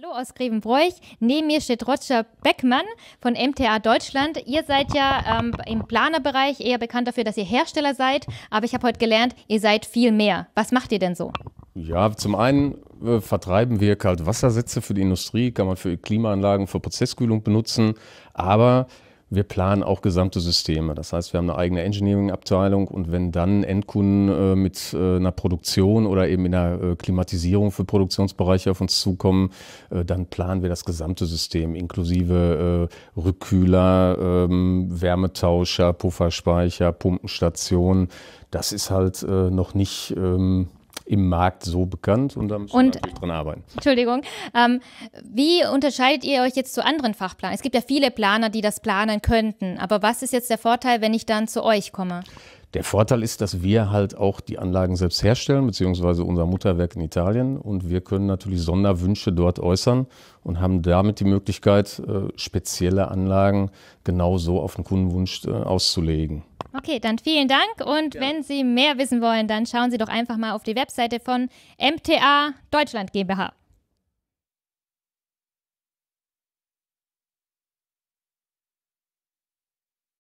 Hallo aus Grevenbroich. Neben mir steht Roger Beckmann von MTA Deutschland. Ihr seid ja ähm, im Planerbereich eher bekannt dafür, dass ihr Hersteller seid, aber ich habe heute gelernt, ihr seid viel mehr. Was macht ihr denn so? Ja, zum einen äh, vertreiben wir Kaltwassersätze für die Industrie, kann man für Klimaanlagen, für Prozesskühlung benutzen, aber wir planen auch gesamte Systeme. Das heißt, wir haben eine eigene Engineering-Abteilung und wenn dann Endkunden äh, mit äh, einer Produktion oder eben in einer äh, Klimatisierung für Produktionsbereiche auf uns zukommen, dann planen wir das gesamte System inklusive Rückkühler, ähm, Wärmetauscher, Pufferspeicher, Pumpenstationen. Das ist halt noch nicht ähm, im Markt so bekannt und da müssen und, wir dran arbeiten. Entschuldigung, ähm, wie unterscheidet ihr euch jetzt zu anderen Fachplanern? Es gibt ja viele Planer, die das planen könnten, aber was ist jetzt der Vorteil, wenn ich dann zu euch komme? Der Vorteil ist, dass wir halt auch die Anlagen selbst herstellen, beziehungsweise unser Mutterwerk in Italien. Und wir können natürlich Sonderwünsche dort äußern und haben damit die Möglichkeit, äh, spezielle Anlagen genau so auf den Kundenwunsch äh, auszulegen. Okay, dann vielen Dank und ja. wenn Sie mehr wissen wollen, dann schauen Sie doch einfach mal auf die Webseite von MTA Deutschland GmbH.